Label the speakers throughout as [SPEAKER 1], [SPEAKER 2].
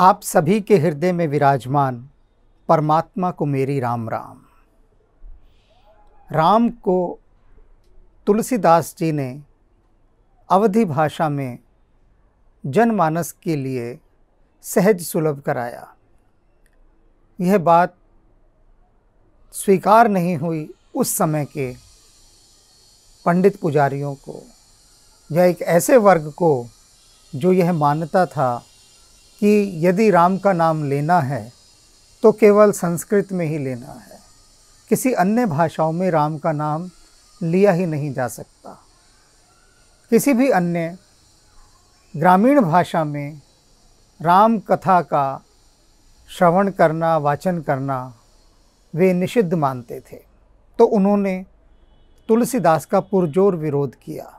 [SPEAKER 1] आप सभी के हृदय में विराजमान परमात्मा को मेरी राम राम राम को तुलसीदास जी ने अवधि भाषा में जनमानस के लिए सहज सुलभ कराया यह बात स्वीकार नहीं हुई उस समय के पंडित पुजारियों को या एक ऐसे वर्ग को जो यह मान्यता था कि यदि राम का नाम लेना है तो केवल संस्कृत में ही लेना है किसी अन्य भाषाओं में राम का नाम लिया ही नहीं जा सकता किसी भी अन्य ग्रामीण भाषा में राम कथा का श्रवण करना वाचन करना वे निषिद्ध मानते थे तो उन्होंने तुलसीदास का पुरजोर विरोध किया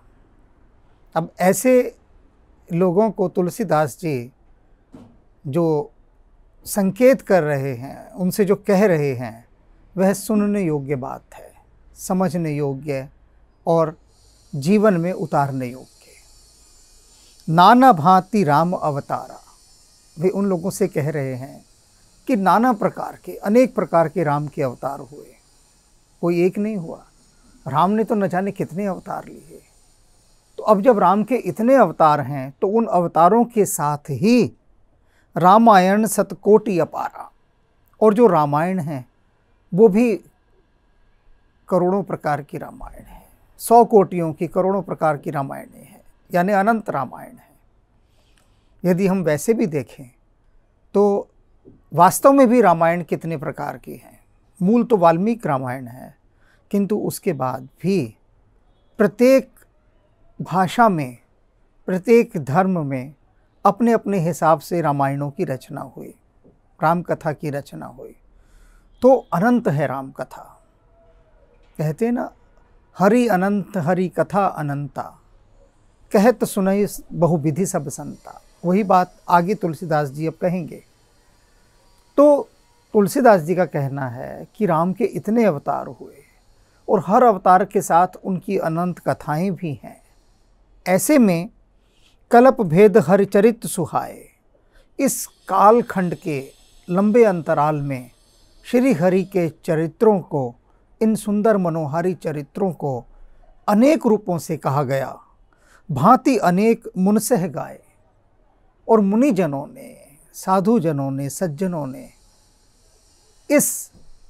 [SPEAKER 1] अब ऐसे लोगों को तुलसीदास जी जो संकेत कर रहे हैं उनसे जो कह रहे हैं वह सुनने योग्य बात है समझने योग्य और जीवन में उतारने योग्य नाना भांति राम अवतारा वे उन लोगों से कह रहे हैं कि नाना प्रकार के अनेक प्रकार के राम के अवतार हुए कोई एक नहीं हुआ राम ने तो न जाने कितने अवतार लिए तो अब जब राम के इतने अवतार हैं तो उन अवतारों के साथ ही रामायण सतकोटि अपारा और जो रामायण है वो भी करोड़ों प्रकार की रामायण है सौ कोटियों की करोड़ों प्रकार की रामायण हैं यानी अनंत रामायण है यदि हम वैसे भी देखें तो वास्तव में भी रामायण कितने प्रकार की हैं मूल तो वाल्मीकि रामायण है किंतु उसके बाद भी प्रत्येक भाषा में प्रत्येक धर्म में अपने अपने हिसाब से रामायणों की रचना हुई राम कथा की रचना हुई तो अनंत है राम कथा कहते ना हरि अनंत हरि कथा अनंता कहत सुनई बहुविधि सब संता वही बात आगे तुलसीदास जी अब कहेंगे तो तुलसीदास जी का कहना है कि राम के इतने अवतार हुए और हर अवतार के साथ उनकी अनंत कथाएं भी हैं ऐसे में कलप भेद हरिचरित सुहाए इस कालखंड के लंबे अंतराल में श्री हरि के चरित्रों को इन सुंदर मनोहारी चरित्रों को अनेक रूपों से कहा गया भांति अनेक मुनसह गाए और मुनिजनों ने साधुजनों ने सज्जनों ने इस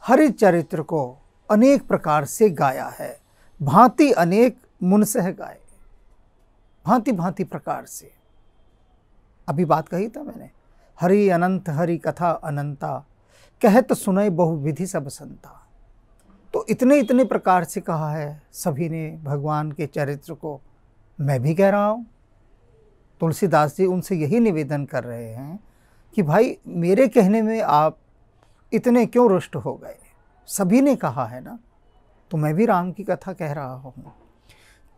[SPEAKER 1] हरि चरित्र को अनेक प्रकार से गाया है भांति अनेक मुनसह गाए भांति भांति प्रकार से अभी बात कही था मैंने हरि अनंत हरि कथा अनंता कहत सुनय बहुविधि सब संता तो इतने इतने प्रकार से कहा है सभी ने भगवान के चरित्र को मैं भी कह रहा हूँ तुलसीदास जी उनसे यही निवेदन कर रहे हैं कि भाई मेरे कहने में आप इतने क्यों रुष्ट हो गए सभी ने कहा है ना तो मैं भी राम की कथा कह रहा हूँ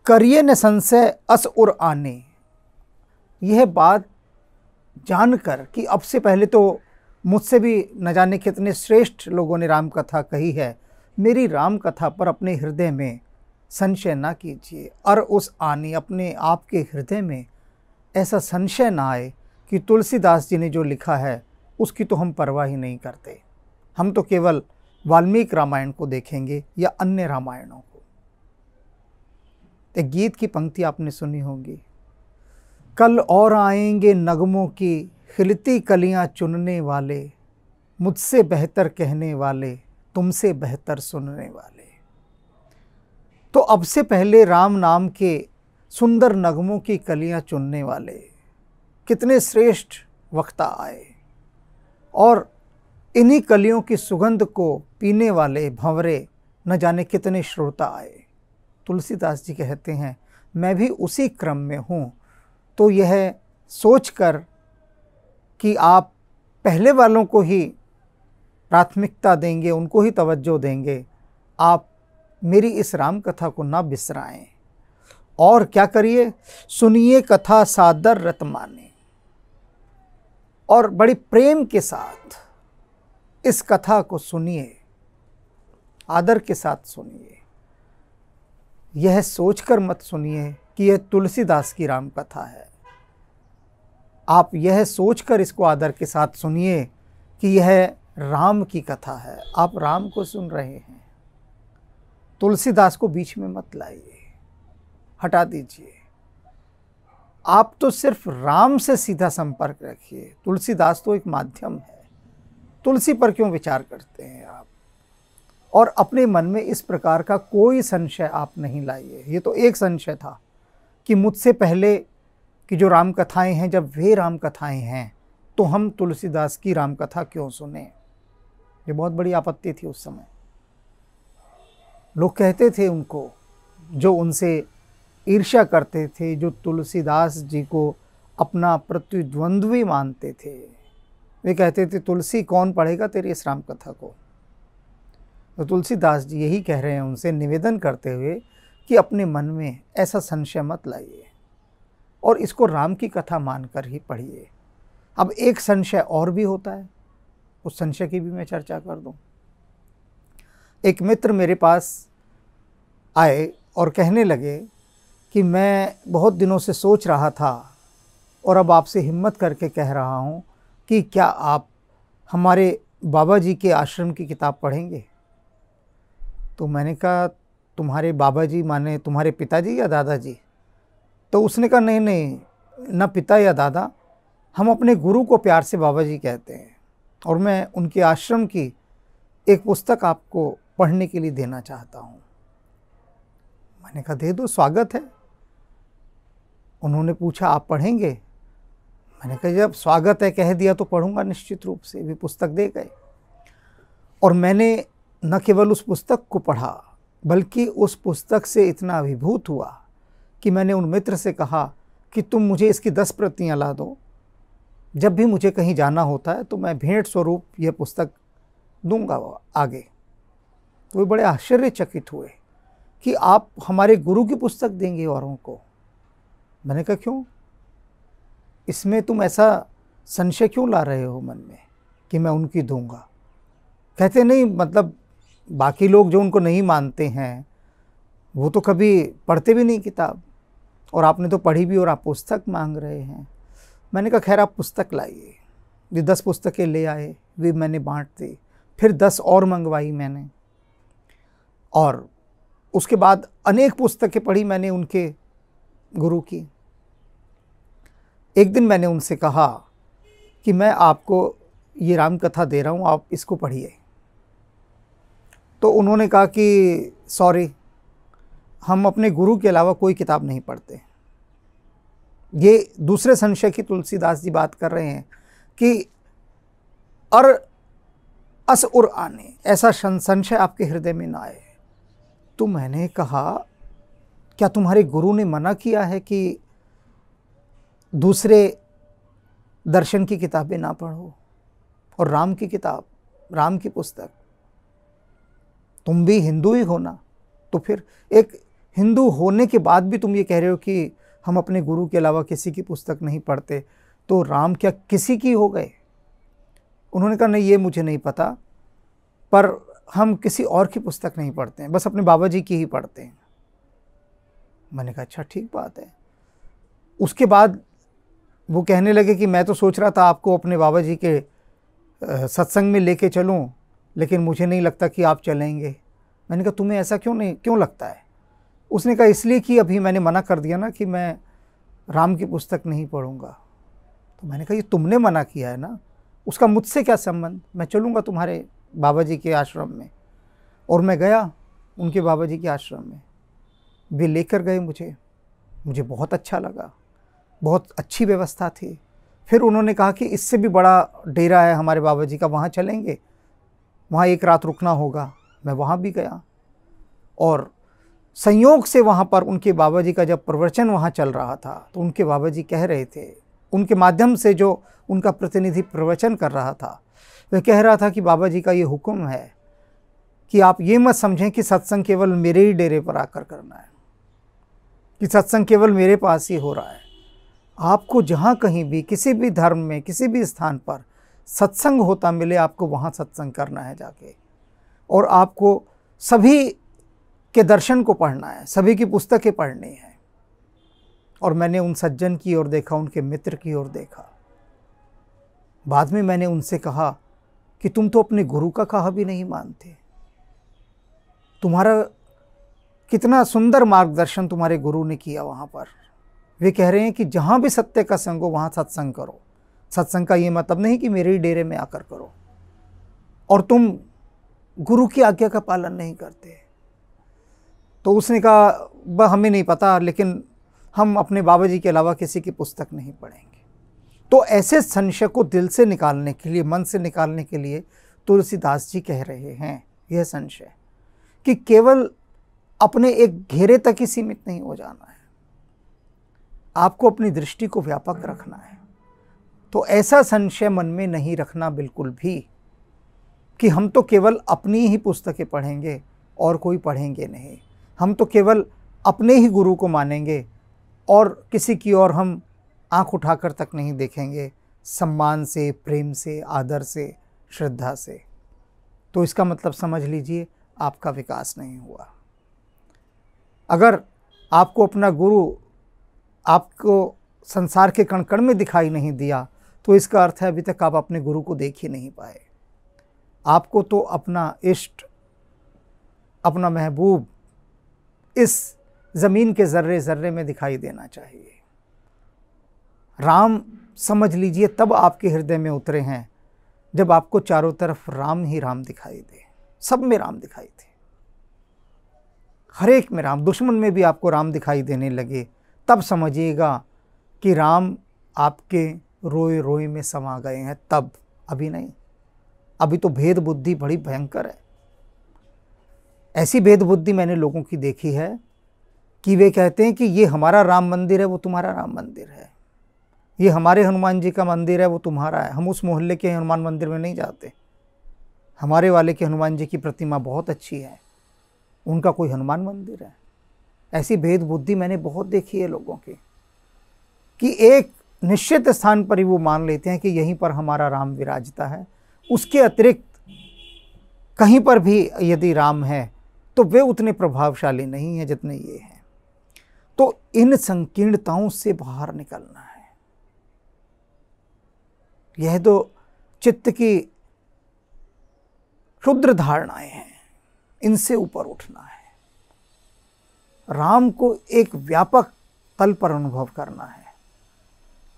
[SPEAKER 1] करिए न संशय अस और आने यह बात जानकर कि अब से पहले तो मुझसे भी न जाने कितने श्रेष्ठ लोगों ने राम कथा कही है मेरी राम कथा पर अपने हृदय में संशय ना कीजिए और उस आने अपने आप के हृदय में ऐसा संशय ना आए कि तुलसीदास जी ने जो लिखा है उसकी तो हम परवाह ही नहीं करते हम तो केवल वाल्मीकि रामायण को देखेंगे या अन्य रामायणों को एक गीत की पंक्ति आपने सुनी होगी कल और आएंगे नगमों की खिलती कलियां चुनने वाले मुझसे बेहतर कहने वाले तुमसे बेहतर सुनने वाले तो अब से पहले राम नाम के सुंदर नगमों की कलियां चुनने वाले कितने श्रेष्ठ वक्ता आए और इन्हीं कलियों की सुगंध को पीने वाले भंवरे न जाने कितने श्रोता आए तुलसीदास जी कहते हैं मैं भी उसी क्रम में हूँ तो यह सोचकर कि आप पहले वालों को ही प्राथमिकता देंगे उनको ही तवज्जो देंगे आप मेरी इस राम कथा को ना बिसराएं और क्या करिए सुनिए कथा सादर रत माने और बड़ी प्रेम के साथ इस कथा को सुनिए आदर के साथ सुनिए यह सोचकर मत सुनिए कि यह तुलसीदास की राम कथा है आप यह सोचकर इसको आदर के साथ सुनिए कि यह राम की कथा है आप राम को सुन रहे हैं तुलसीदास को बीच में मत लाइए हटा दीजिए आप तो सिर्फ राम से सीधा संपर्क रखिए तुलसीदास तो एक माध्यम है तुलसी पर क्यों विचार करते हैं आप और अपने मन में इस प्रकार का कोई संशय आप नहीं लाइए ये तो एक संशय था कि मुझसे पहले कि जो राम कथाएं हैं जब वे राम कथाएं हैं तो हम तुलसीदास की राम कथा क्यों सुने ये बहुत बड़ी आपत्ति थी उस समय लोग कहते थे उनको जो उनसे ईर्ष्या करते थे जो तुलसीदास जी को अपना प्रतिद्वंद्वी मानते थे वे कहते थे तुलसी कौन पढ़ेगा तेरी इस राम कथा को तो तुलसीदास जी यही कह रहे हैं उनसे निवेदन करते हुए कि अपने मन में ऐसा संशय मत लाइए और इसको राम की कथा मानकर ही पढ़िए अब एक संशय और भी होता है उस संशय की भी मैं चर्चा कर दूं। एक मित्र मेरे पास आए और कहने लगे कि मैं बहुत दिनों से सोच रहा था और अब आपसे हिम्मत करके कह रहा हूँ कि क्या आप हमारे बाबा जी के आश्रम की किताब पढ़ेंगे तो मैंने कहा तुम्हारे बाबा जी माने तुम्हारे पिताजी या दादाजी तो उसने कहा नहीं नहीं ना पिता या दादा हम अपने गुरु को प्यार से बाबा जी कहते हैं और मैं उनके आश्रम की एक पुस्तक आपको पढ़ने के लिए देना चाहता हूँ मैंने कहा दे दो स्वागत है उन्होंने पूछा आप पढ़ेंगे मैंने कहा जब स्वागत है कह दिया तो पढ़ूंगा निश्चित रूप से भी पुस्तक दे गए और मैंने न केवल उस पुस्तक को पढ़ा बल्कि उस पुस्तक से इतना अभिभूत हुआ कि मैंने उन मित्र से कहा कि तुम मुझे इसकी दस प्रतियाँ ला दो जब भी मुझे कहीं जाना होता है तो मैं भेंट स्वरूप यह पुस्तक दूंगा आगे तो वे बड़े आश्चर्यचकित हुए कि आप हमारे गुरु की पुस्तक देंगे औरों को मैंने कहा क्यों इसमें तुम ऐसा संशय क्यों ला रहे हो मन में कि मैं उनकी दूंगा कहते नहीं मतलब बाकी लोग जो उनको नहीं मानते हैं वो तो कभी पढ़ते भी नहीं किताब और आपने तो पढ़ी भी और आप पुस्तक मांग रहे हैं मैंने कहा खैर आप पुस्तक लाइए ये दस पुस्तकें ले आए वे मैंने बांट दी फिर दस और मंगवाई मैंने और उसके बाद अनेक पुस्तकें पढ़ी मैंने उनके गुरु की एक दिन मैंने उनसे कहा कि मैं आपको ये रामकथा दे रहा हूँ आप इसको पढ़िए तो उन्होंने कहा कि सॉरी हम अपने गुरु के अलावा कोई किताब नहीं पढ़ते ये दूसरे संशय की तुलसीदास जी बात कर रहे हैं कि अर अस उर आने ऐसा संशय आपके हृदय में ना आए तो मैंने कहा क्या तुम्हारे गुरु ने मना किया है कि दूसरे दर्शन की किताबें ना पढ़ो और राम की किताब राम की पुस्तक तुम भी हिंदू ही हो ना तो फिर एक हिंदू होने के बाद भी तुम ये कह रहे हो कि हम अपने गुरु के अलावा किसी की पुस्तक नहीं पढ़ते तो राम क्या किसी की हो गए उन्होंने कहा नहीं ये मुझे नहीं पता पर हम किसी और की पुस्तक नहीं पढ़ते हैं बस अपने बाबा जी की ही पढ़ते हैं मैंने कहा अच्छा ठीक बात है उसके बाद वो कहने लगे कि मैं तो सोच रहा था आपको अपने बाबा जी के सत्संग में लेके चलूं लेकिन मुझे नहीं लगता कि आप चलेंगे मैंने कहा तुम्हें ऐसा क्यों नहीं क्यों लगता है उसने कहा इसलिए कि अभी मैंने मना कर दिया ना कि मैं राम की पुस्तक नहीं पढ़ूंगा तो मैंने कहा ये तुमने मना किया है ना उसका मुझसे क्या संबंध मैं चलूँगा तुम्हारे बाबा जी के आश्रम में और मैं गया उनके बाबा जी के आश्रम में वे लेकर गए मुझे मुझे बहुत अच्छा लगा बहुत अच्छी व्यवस्था थी फिर उन्होंने कहा कि इससे भी बड़ा डेरा है हमारे बाबा जी का वहाँ चलेंगे वहाँ एक रात रुकना होगा मैं वहाँ भी गया और संयोग से वहाँ पर उनके बाबा जी का जब प्रवचन वहाँ चल रहा था तो उनके बाबा जी कह रहे थे उनके माध्यम से जो उनका प्रतिनिधि प्रवचन कर रहा था वह कह रहा था कि बाबा जी का ये हुक्म है कि आप ये मत समझें कि सत्संग केवल मेरे ही डेरे पर आकर करना है कि सत्संग केवल मेरे पास ही हो रहा है आपको जहाँ कहीं भी किसी भी धर्म में किसी भी स्थान पर सत्संग होता मिले आपको वहाँ सत्संग करना है जाके और आपको सभी के दर्शन को पढ़ना है सभी की पुस्तकें पढ़नी है और मैंने उन सज्जन की ओर देखा उनके मित्र की ओर देखा बाद में मैंने उनसे कहा कि तुम तो अपने गुरु का कहा भी नहीं मानते तुम्हारा कितना सुंदर मार्गदर्शन तुम्हारे गुरु ने किया वहाँ पर वे कह रहे हैं कि जहाँ भी सत्य का संग हो वहाँ सत्संग करो सत्संग का ये मतलब नहीं कि मेरे ही डेरे में आकर करो और तुम गुरु की आज्ञा का पालन नहीं करते तो उसने कहा वह हमें नहीं पता लेकिन हम अपने बाबा जी के अलावा किसी की पुस्तक नहीं पढ़ेंगे तो ऐसे संशय को दिल से निकालने के लिए मन से निकालने के लिए तुलसीदास जी कह रहे हैं यह संशय कि केवल अपने एक घेरे तक ही सीमित नहीं हो जाना है आपको अपनी दृष्टि को व्यापक रखना है तो ऐसा संशय मन में नहीं रखना बिल्कुल भी कि हम तो केवल अपनी ही पुस्तकें पढ़ेंगे और कोई पढ़ेंगे नहीं हम तो केवल अपने ही गुरु को मानेंगे और किसी की ओर हम आंख उठाकर तक नहीं देखेंगे सम्मान से प्रेम से आदर से श्रद्धा से तो इसका मतलब समझ लीजिए आपका विकास नहीं हुआ अगर आपको अपना गुरु आपको संसार के कणकण में दिखाई नहीं दिया तो इसका अर्थ है अभी तक आप अपने गुरु को देख ही नहीं पाए आपको तो अपना इष्ट अपना महबूब इस ज़मीन के ज़र्रे ज़र्रे में दिखाई देना चाहिए राम समझ लीजिए तब आपके हृदय में उतरे हैं जब आपको चारों तरफ राम ही राम दिखाई दे सब में राम दिखाई दे हर एक में राम दुश्मन में भी आपको राम दिखाई देने लगे तब समझिएगा कि राम आपके रोए रोए में समा गए हैं तब अभी नहीं अभी तो भेद बुद्धि बड़ी भयंकर है ऐसी भेद बुद्धि मैंने लोगों की देखी है कि वे कहते हैं कि ये हमारा राम मंदिर है वो तुम्हारा राम मंदिर है ये हमारे हनुमान जी का मंदिर है वो तुम्हारा है हम उस मोहल्ले के हनुमान मंदिर में नहीं जाते हमारे वाले के हनुमान जी की प्रतिमा बहुत अच्छी है उनका कोई हनुमान मंदिर है ऐसी भेद बुद्धि मैंने बहुत देखी है लोगों की कि एक निश्चित स्थान पर ही वो मान लेते हैं कि यहीं पर हमारा राम विराजता है उसके अतिरिक्त कहीं पर भी यदि राम है तो वे उतने प्रभावशाली नहीं हैं जितने ये हैं तो इन संकीर्णताओं से बाहर निकलना है यह तो चित्त की क्षुद्र धारणाएं हैं इनसे ऊपर उठना है राम को एक व्यापक तल पर अनुभव करना है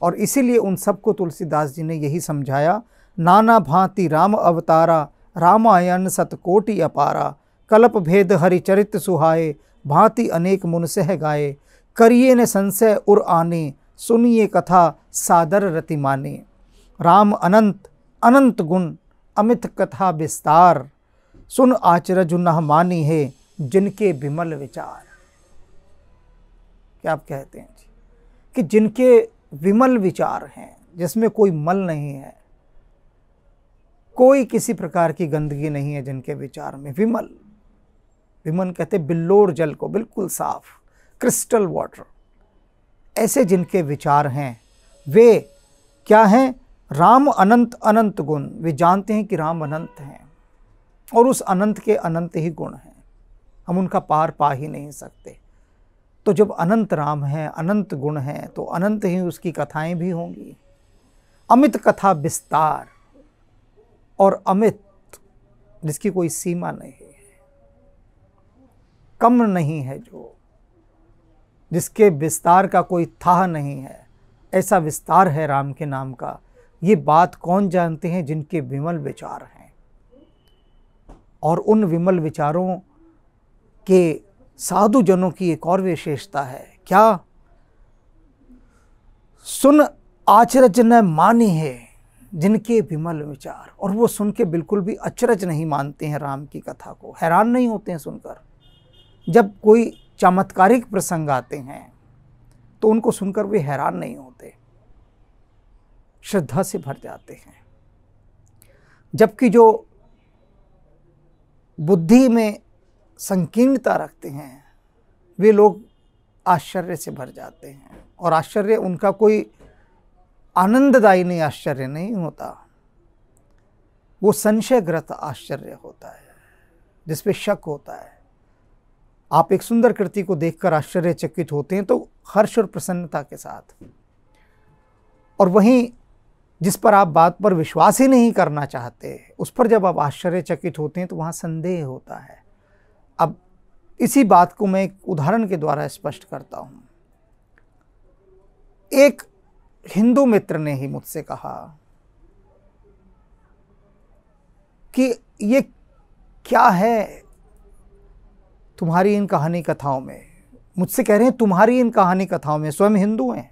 [SPEAKER 1] और इसीलिए उन सबको तुलसीदास जी ने यही समझाया नाना भांति राम अवतारा रामायण सतकोटि अपारा कल्प भेद हरिचरित सुहाए भांति अनेक मुन सह गाए करिए न संशय उर आने सुनिए कथा सादर रति माने राम अनंत अनंत गुण अमित कथा विस्तार सुन आचरज न मानी है जिनके विमल विचार क्या आप कहते हैं जी कि जिनके विमल विचार हैं जिसमें कोई मल नहीं है कोई किसी प्रकार की गंदगी नहीं है जिनके विचार में विमल विमल कहते बिल्लोर जल को बिल्कुल साफ क्रिस्टल वाटर ऐसे जिनके विचार हैं वे क्या हैं राम अनंत अनंत गुण वे जानते हैं कि राम अनंत हैं और उस अनंत के अनंत ही गुण हैं हम उनका पार पा ही नहीं सकते तो जब अनंत राम हैं अनंत गुण हैं तो अनंत ही उसकी कथाएं भी होंगी अमित कथा विस्तार और अमित जिसकी कोई सीमा नहीं है कम नहीं है जो जिसके विस्तार का कोई था नहीं है ऐसा विस्तार है राम के नाम का ये बात कौन जानते हैं जिनके विमल विचार हैं और उन विमल विचारों के साधु जनों की एक और विशेषता है क्या सुन आचरज न मानी है जिनके विमल विचार और वो सुन के बिल्कुल भी अचरज नहीं मानते हैं राम की कथा को हैरान नहीं होते हैं सुनकर जब कोई चमत्कारिक प्रसंग आते हैं तो उनको सुनकर वे हैरान नहीं होते श्रद्धा से भर जाते हैं जबकि जो बुद्धि में संकीर्णता रखते हैं वे लोग आश्चर्य से भर जाते हैं और आश्चर्य उनका कोई आनंददायी नहीं आश्चर्य नहीं होता वो संशयग्रत आश्चर्य होता है जिसपे शक होता है आप एक सुंदर कृति को देखकर आश्चर्यचकित होते हैं तो हर्ष और प्रसन्नता के साथ और वहीं जिस पर आप बात पर विश्वास ही नहीं करना चाहते उस पर जब आप आश्चर्यचकित होते हैं तो वहाँ संदेह होता है इसी बात को मैं एक उदाहरण के द्वारा स्पष्ट करता हूँ एक हिंदू मित्र ने ही मुझसे कहा कि ये क्या है तुम्हारी इन कहानी कथाओं में मुझसे कह रहे हैं तुम्हारी इन कहानी कथाओं में स्वयं हिंदू हैं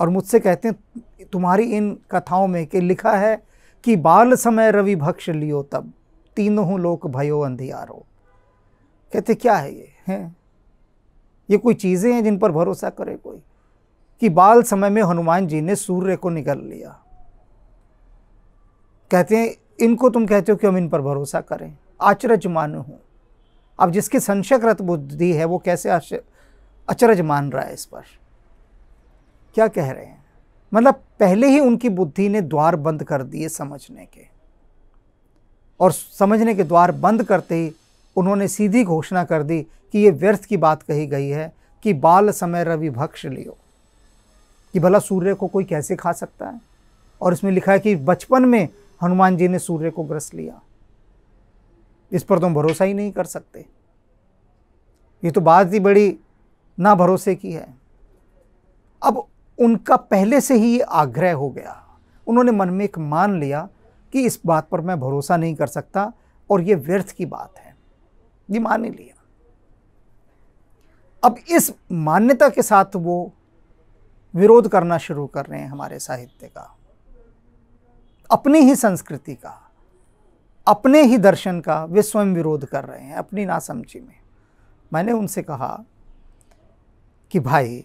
[SPEAKER 1] और मुझसे कहते हैं तुम्हारी इन कथाओं में कि लिखा है कि बाल समय रवि भक्ष लियो तब तीनों लोक भयो अंधियारो कहते क्या है ये हैं ये कोई चीज़ें हैं जिन पर भरोसा करे कोई कि बाल समय में हनुमान जी ने सूर्य को निकल लिया कहते हैं इनको तुम कहते हो कि हम इन पर भरोसा करें आचरज मान हूँ अब जिसकी संशयकृत बुद्धि है वो कैसे अचरज मान रहा है इस पर क्या कह रहे हैं मतलब पहले ही उनकी बुद्धि ने द्वार बंद कर दिए समझने के और समझने के द्वार बंद करते ही उन्होंने सीधी घोषणा कर दी कि ये व्यर्थ की बात कही गई है कि बाल समय रवि भक्ष लियो कि भला सूर्य को कोई कैसे खा सकता है और इसमें लिखा है कि बचपन में हनुमान जी ने सूर्य को ग्रस लिया इस पर तुम भरोसा ही नहीं कर सकते ये तो बात ही बड़ी ना भरोसे की है अब उनका पहले से ही ये आग्रह हो गया उन्होंने मन में एक मान लिया कि इस बात पर मैं भरोसा नहीं कर सकता और ये व्यर्थ की बात है ये मान ही लिया अब इस मान्यता के साथ वो विरोध करना शुरू कर रहे हैं हमारे साहित्य का अपनी ही संस्कृति का अपने ही दर्शन का वे स्वयं विरोध कर रहे हैं अपनी नासमझी में मैंने उनसे कहा कि भाई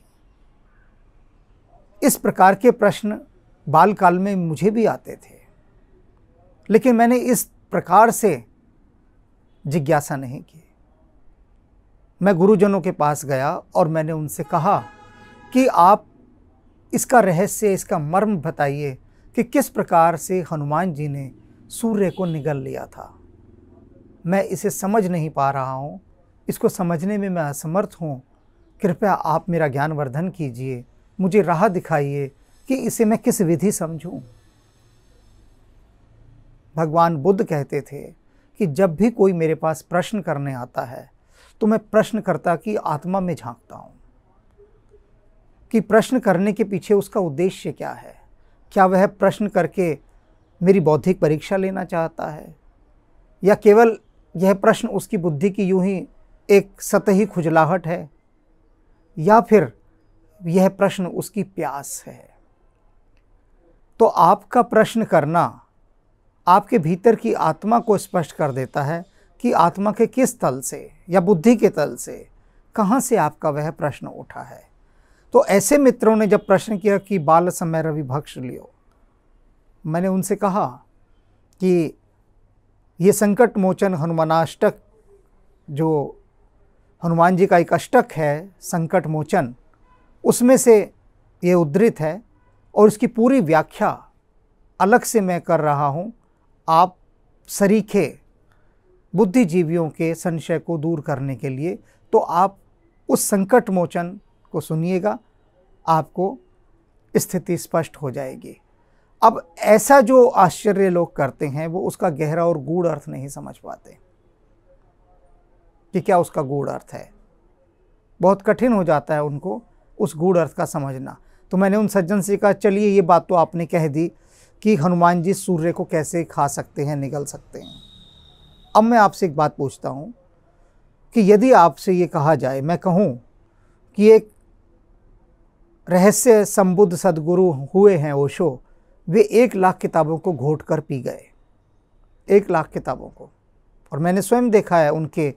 [SPEAKER 1] इस प्रकार के प्रश्न बाल काल में मुझे भी आते थे लेकिन मैंने इस प्रकार से जिज्ञासा नहीं की मैं गुरुजनों के पास गया और मैंने उनसे कहा कि आप इसका रहस्य इसका मर्म बताइए कि किस प्रकार से हनुमान जी ने सूर्य को निगल लिया था मैं इसे समझ नहीं पा रहा हूँ इसको समझने में मैं असमर्थ हूँ कृपया आप मेरा ज्ञानवर्धन कीजिए मुझे राह दिखाइए कि इसे मैं किस विधि समझूं भगवान बुद्ध कहते थे कि जब भी कोई मेरे पास प्रश्न करने आता है तो मैं प्रश्नकर्ता की आत्मा में झांकता हूँ कि प्रश्न करने के पीछे उसका उद्देश्य क्या है क्या वह प्रश्न करके मेरी बौद्धिक परीक्षा लेना चाहता है या केवल यह प्रश्न उसकी बुद्धि की यूं ही एक सतही खुजलाहट है या फिर यह प्रश्न उसकी प्यास है तो आपका प्रश्न करना आपके भीतर की आत्मा को स्पष्ट कर देता है कि आत्मा के किस तल से या बुद्धि के तल से कहाँ से आपका वह प्रश्न उठा है तो ऐसे मित्रों ने जब प्रश्न किया कि बाल समय रवि भक्ष लियो मैंने उनसे कहा कि ये संकट मोचन हनुमानाष्टक जो हनुमान जी का एक अष्टक है संकट मोचन उसमें से ये उद्धृत है और उसकी पूरी व्याख्या अलग से मैं कर रहा हूँ आप सरीखे बुद्धिजीवियों के संशय को दूर करने के लिए तो आप उस संकट मोचन को सुनिएगा आपको स्थिति स्पष्ट हो जाएगी अब ऐसा जो आश्चर्य लोग करते हैं वो उसका गहरा और गूढ़ अर्थ नहीं समझ पाते कि क्या उसका गूढ़ अर्थ है बहुत कठिन हो जाता है उनको उस गूढ़ अर्थ का समझना तो मैंने उन सज्जन से कहा चलिए ये बात तो आपने कह दी कि हनुमान जी सूर्य को कैसे खा सकते हैं निगल सकते हैं अब मैं आपसे एक बात पूछता हूँ कि यदि आपसे ये कहा जाए मैं कहूँ कि एक रहस्य संबुद्ध सदगुरु हुए हैं ओशो वे एक लाख किताबों को घोट कर पी गए एक लाख किताबों को और मैंने स्वयं देखा है उनके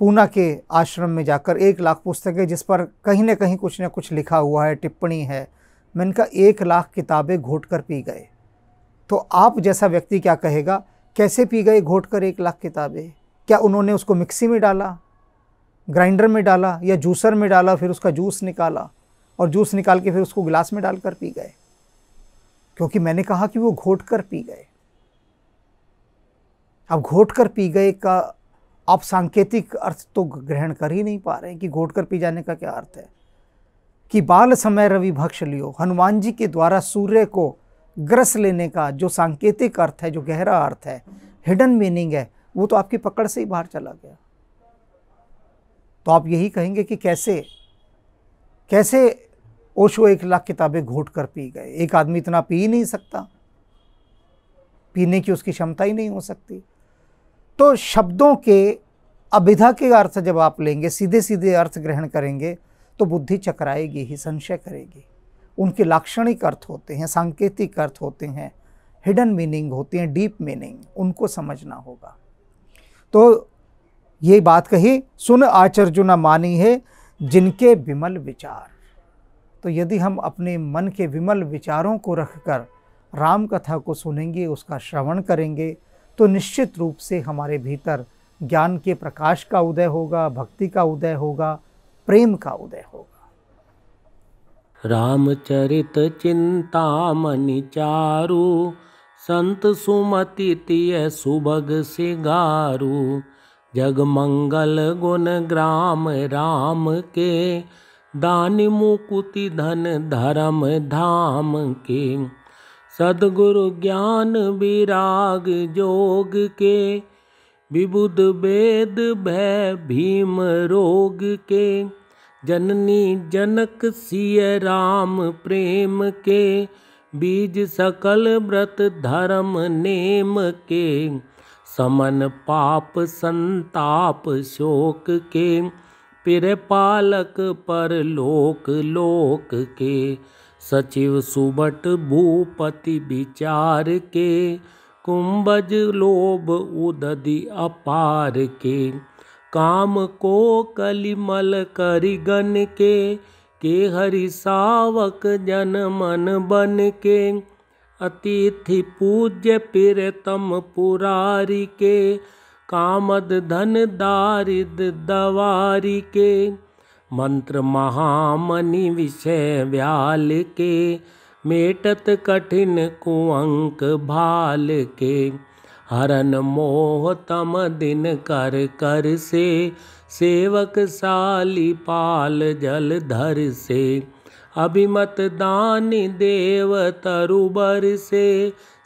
[SPEAKER 1] पूना के आश्रम में जाकर एक लाख पुस्तकें जिस पर कहीं ना कहीं कुछ ना कुछ लिखा हुआ है टिप्पणी है मैंने कहा एक लाख किताबें घोट कर पी गए तो आप जैसा व्यक्ति क्या कहेगा कैसे पी गए घोट कर एक लाख किताबें क्या उन्होंने उसको मिक्सी में डाला ग्राइंडर में डाला या जूसर में डाला फिर उसका जूस निकाला और जूस निकाल के फिर उसको गिलास में डालकर पी गए क्योंकि मैंने कहा कि वो घोट कर पी गए अब घोट कर पी गए का आप सांकेतिक अर्थ तो ग्रहण कर ही नहीं पा रहे कि घोट कर पी जाने का क्या अर्थ है कि बाल समय रवि भक्ष लियो हनुमान जी के द्वारा सूर्य को ग्रस लेने का जो सांकेतिक अर्थ है जो गहरा अर्थ है हिडन मीनिंग है वो तो आपकी पकड़ से ही बाहर चला गया तो आप यही कहेंगे कि कैसे कैसे ओशो एक लाख किताबें घोट कर पी गए एक आदमी इतना पी ही नहीं सकता पीने की उसकी क्षमता ही नहीं हो सकती तो शब्दों के अभिधा के अर्थ जब आप लेंगे सीधे सीधे अर्थ ग्रहण करेंगे तो बुद्धि चकराएगी ही संशय करेगी उनके लाक्षणिक अर्थ होते हैं सांकेतिक अर्थ होते हैं हिडन मीनिंग होते हैं डीप मीनिंग उनको समझना होगा तो ये बात कही सुन आचर्जुना मानी है जिनके विमल विचार तो यदि हम अपने मन के विमल विचारों को रखकर राम कथा को सुनेंगे उसका श्रवण करेंगे तो निश्चित रूप से हमारे भीतर ज्ञान के प्रकाश का उदय होगा भक्ति का उदय होगा
[SPEAKER 2] प्रेम का उदय होगा रामचरित चिंतामणि चारु संत सुमति तिय सुभग सिगारु जग मंगल गुण ग्राम राम के दानि मुकुति धन धर्म धाम के सदगुरु ज्ञान विराग जोग के विबुद वेद भय भीम रोग के जननी जनक सिय राम प्रेम के बीज सकल व्रत धर्म नेम के समन पाप संताप शोक के पिर पालक पर लोक लोक के सचिव सुबट भूपति विचार के कुंभज लोभ उदधि अपार के काम को कलिमल करिगन के के हरि सावक जन मन बन के अतिथि पूज्य प्रतम पुरारि के कामद धन दारिद दवारि के मंत्र महामणि विषय व्याल के मेटत कठिन कुअंक भाल के हरन मोह तम दिन कर कर से सेवक साली पाल जल धर से अभिमत दान देव तरुबर से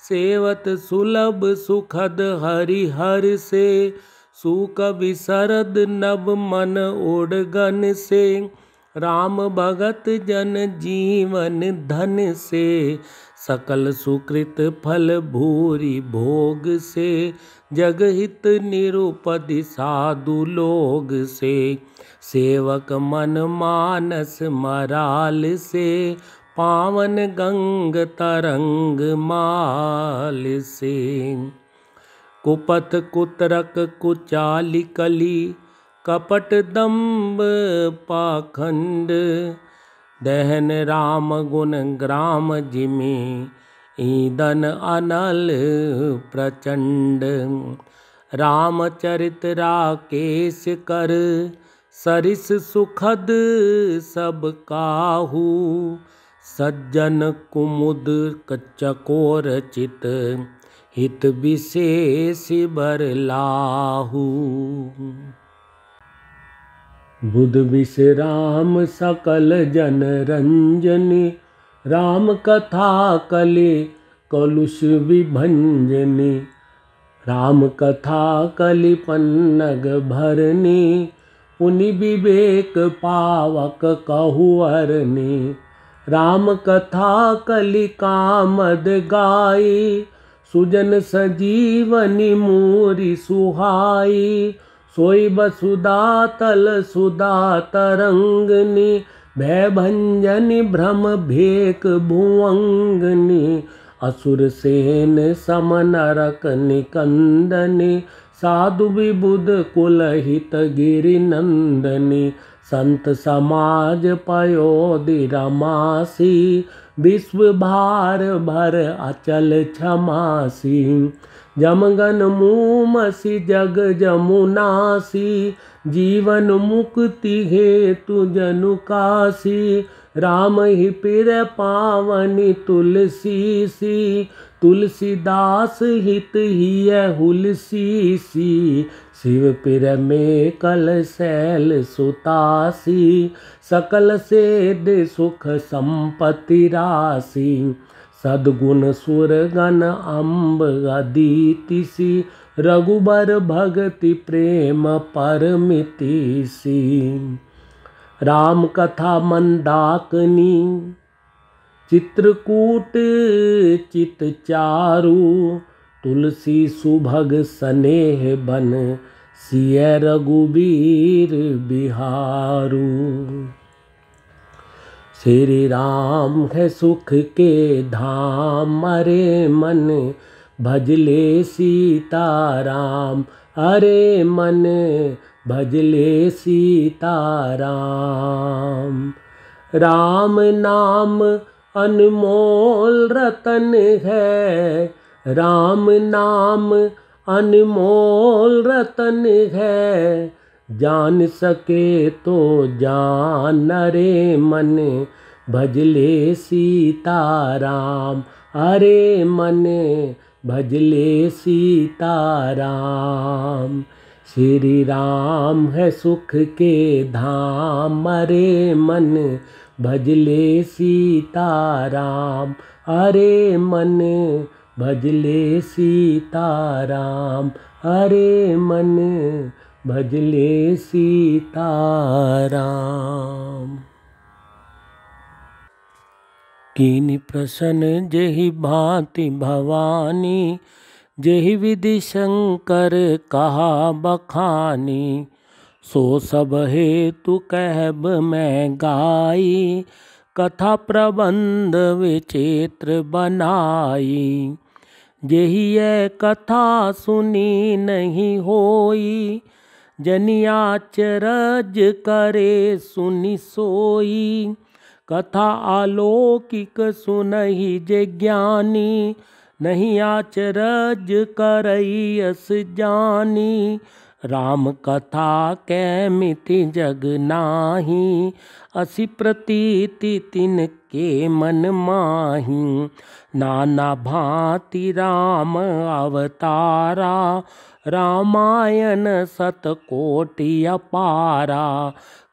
[SPEAKER 2] सेवत सुलभ सुखद हरिहर से सुख विसरद नव मन ओडगन से राम भगत जन जीवन धन से सकल सुकृत फल भूरी भोग से जगहित निरुपदि साधु लोग से सेवक मन मानस मराल से पावन गंग तरंग माल से कुपथ कुतरक कुचाली कली कपट दम्ब पाखंड दहन राम गुण ग्राम जिमी ईदन अनल प्रचंड राम चरित राकेश कर सरिस सुखद सब काहू सज्जन कुमुद कच्चकोर चित हित विशेष बरलाहू बुध विश्राम सकल कथा कले कलुष विभञ्जनि रामकथा कलि पन्नग भरनी, पुनि विवेक पावक राम रामकथा कलि कामद गाई, सुजन सजीवनि मूरि सुहाई, सोयबुदा तल सुदा तरङ्गनी भैभञ्जनि भ्रम भेक भुवङ्गी असुर सेन समनरकनि कन्दनि साधुविबुध कुलहित गिरिनन्दनि सन्त समाज पयोदि विश्व भार भर अचल क्षमासी जमगन मुमसी जग जमुनासी जीवन मुक्ति हे जनु काशी राम ही पिर पावनी तुलसी सी तुलसीदास हित ही हुलसी सी शिव पिर में कल शैल सुतासी सकल दे सुख संपत्ति राशि सदगुण सुरगन अम्ब अदितिसी रघुबर भक्ति प्रेम परमितिसी राम कथा मंदाकनी चित्रकूट चित चारु तुलसी सुभग स्नेह बन सिय रघुबीर बिहारू श्री राम है सुख के धाम अरे मन भजले सीता राम अरे मन भजले सीता राम राम नाम अनमोल रतन है राम नाम अनमोल रतन है जान सके तो जान रे मन भजले सीता राम अरे मन भजले सीता राम श्री राम है सुख के धाम अरे मन भजले सीता राम अरे मन भजले सीताराम हरे मन भजले सीताराम कीन प्रसन्न जहि भांति भवानी जहि विधि शंकर कहा बखानी सो सब हेतु कहब मैं गाई कथा प्रबंध विचित्र बनाई यही कथा सुनी नहीं होई जनिया चरज करे सुनी सोई कथा अलौकिक सुनही जे ज्ञानी नहीं आचरज करई अस जानी राम कथा कै मिति जग नाही असी प्रतीति तिन के मन माही नाना भांति राम अवतारा रामायण सतकोटि अपारा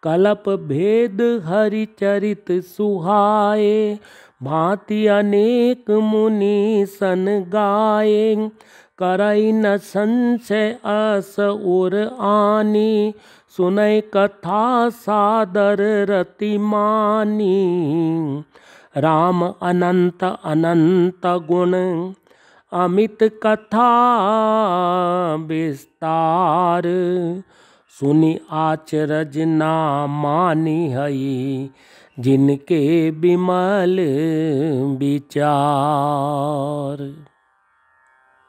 [SPEAKER 2] कलप भेद हरिचरित सुहाए भांति अनेक मुनि सन गाए करई न संशय अस उर आनी सुनय कथा सादर रति मानी राम अनंत अनंत गुण अमित कथा विस्तार सुनि आचरज ना मानी हई जिनके विमल विचार